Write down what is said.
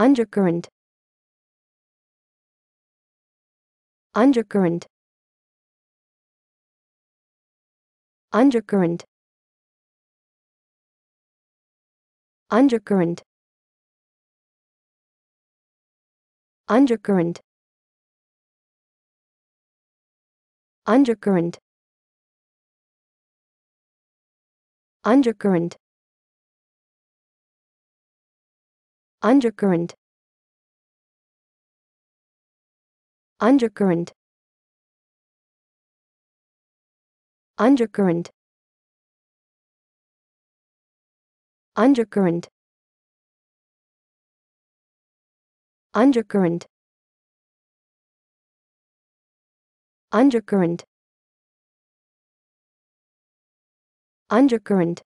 undercurrent undercurrent undercurrent undercurrent undercurrent undercurrent undercurrent undercurrent undercurrent undercurrent undercurrent undercurrent undercurrent undercurrent